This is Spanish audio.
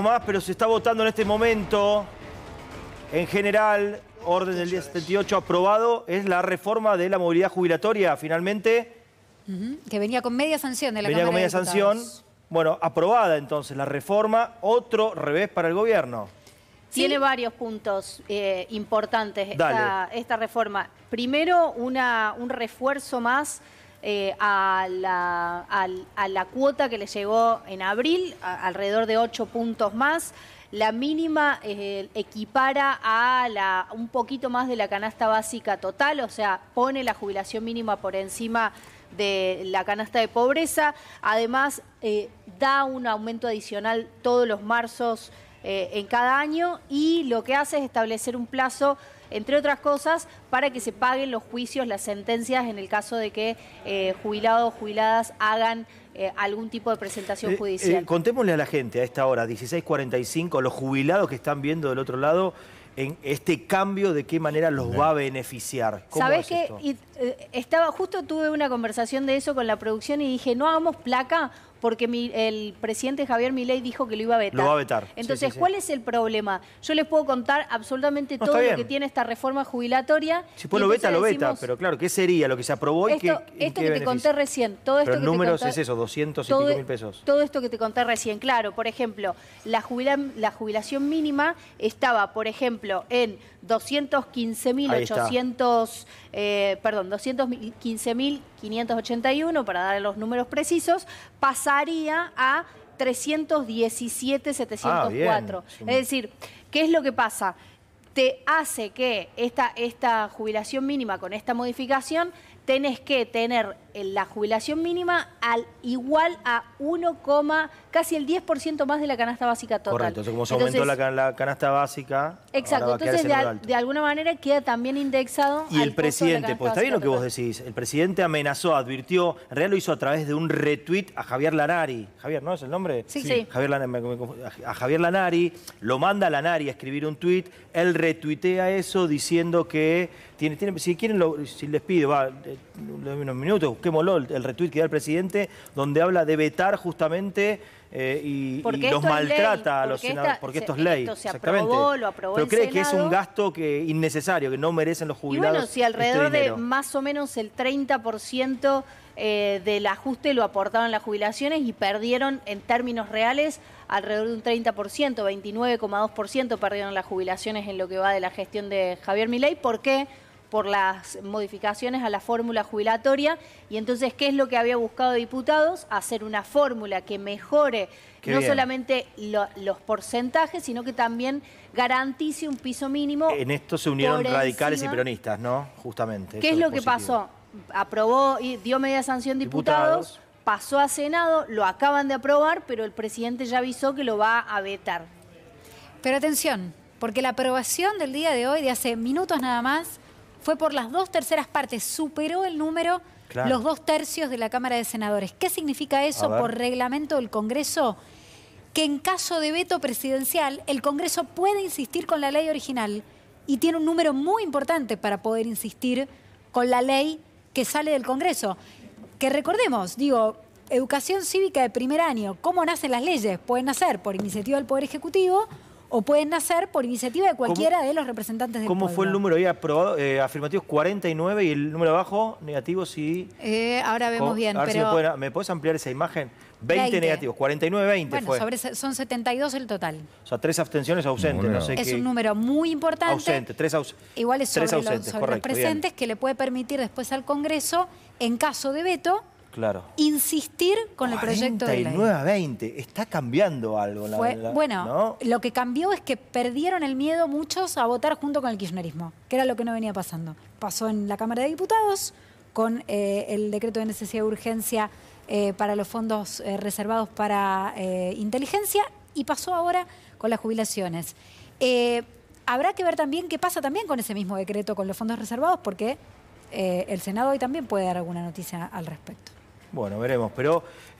más, pero se está votando en este momento, en general, orden del día 78 aprobado, es la reforma de la movilidad jubilatoria, finalmente. Que venía con media sanción de la venía con media sanción. Bueno, aprobada entonces la reforma, otro revés para el gobierno. Tiene varios puntos eh, importantes esta, reforma. Primero, una, un refuerzo más eh, a, la, cuota que le llegó en abril, alrededor de 8 puntos más. La mínima eh, equipara a la, un poquito más de la canasta básica total, o sea, pone la jubilación mínima por encima de la canasta de pobreza. Además, eh, da un aumento adicional todos los marzos en cada año y lo que hace es establecer un plazo entre otras cosas, para que se paguen los juicios, las sentencias en el caso de que eh, jubilados o jubiladas hagan eh, algún tipo de presentación eh, judicial. contémosle a la gente a esta hora, 16.45, los jubilados que están viendo del otro lado en este cambio de qué manera los va a beneficiar. Sabes que estaba justo tuve una conversación de eso con la producción y dije, no hagamos placa porque el presidente Javier Milei dijo que lo iba a vetar. Lo va a vetar. Entonces, ¿cuál es el problema? Yo les puedo contar absolutamente todo lo que tiene esta reforma jubilatoria. Si pues lo veta, lo veta, pero claro, ¿qué sería lo que se aprobó y esto, Esto que te conté recién, todo esto que números te conté, es eso, 200 mil pesos. Todo esto que te conté recién, claro, por ejemplo, la, jubilación mínima estaba, por ejemplo, en 215.800, eh, perdón, 215.000 581, para dar los números precisos, pasaría a 317,704. Ah, es decir, ¿qué es lo que pasa? Te hace que esta, esta jubilación mínima con esta modificación tenés que tener la jubilación mínima al igual a 1, casi el 10% más de la canasta básica total. Correcto, entonces como se aumentó la, canasta básica. Exacto, entonces de, alguna manera queda también indexado. Y el presidente, pues está bien lo que vos decís, el presidente amenazó, advirtió, en realidad lo hizo a través de un retweet a Javier Lanari. Javier, ¿no es el nombre? Sí, sí. a Javier Lanari, lo manda a Lanari a escribir un tweet, él retuitea eso diciendo que tiene, tiene si quieren si les pido, va, eh, unos minutos, moló el retweet que da el presidente, donde habla de vetar justamente eh, y, los maltrata a los senadores, porque esto es ley. se Aprobó, lo aprobó Pero cree que es un gasto que innecesario, que no merecen los jubilados. Y bueno, si alrededor este de más o menos el 30% eh, del ajuste lo aportaron las jubilaciones y perdieron en términos reales alrededor de un 30%, 29,2% perdieron las jubilaciones en lo que va de la gestión de Javier Milei, ¿por qué? por las modificaciones a la fórmula jubilatoria. Y entonces, ¿qué es lo que había buscado diputados? Hacer una fórmula que mejore no solamente los porcentajes, sino que también garantice un piso mínimo. En esto se unieron radicales y peronistas, ¿no? Justamente. ¿Qué es lo que pasó? Aprobó y dio media sanción diputados pasó a Senado, lo acaban de aprobar, pero el presidente ya avisó que lo va a vetar. Pero atención, porque la aprobación del día de hoy, de hace minutos nada más, fue por las dos terceras partes, superó el número los dos tercios de la Cámara de Senadores. ¿Qué significa eso por reglamento del Congreso? Que en caso de veto presidencial, el Congreso puede insistir con la ley original y tiene un número muy importante para poder insistir con la ley que sale del Congreso. Que recordemos, digo, educación cívica de primer año, ¿cómo nacen las leyes? Pueden nacer por iniciativa del Poder Ejecutivo o pueden nacer por iniciativa de cualquiera de los representantes del ¿Cómo fue el número ahí aprobado? Eh, afirmativos 49 y el número abajo, negativo, sí. Eh, ahora vemos bien, me, puedes ampliar esa imagen? 20, negativos, 49, 20 bueno, son 72 el total. O sea, tres abstenciones ausentes. es un número muy importante. Ausente, tres ausentes. Igual es sobre, tres los, presentes que le puede permitir después al Congreso, en caso de veto, Claro. Insistir con el proyecto de ley. 49 a 20, está cambiando algo. La, verdad. bueno, lo que cambió es que perdieron el miedo muchos a votar junto con el kirchnerismo, que era lo que no venía pasando. Pasó en la Cámara de Diputados con eh, el decreto de necesidad de urgencia eh, para los fondos eh, reservados para inteligencia y pasó ahora con las jubilaciones. habrá que ver también qué pasa también con ese mismo decreto con los fondos reservados, porque el Senado hoy también puede dar alguna noticia al respecto. Bueno, veremos, pero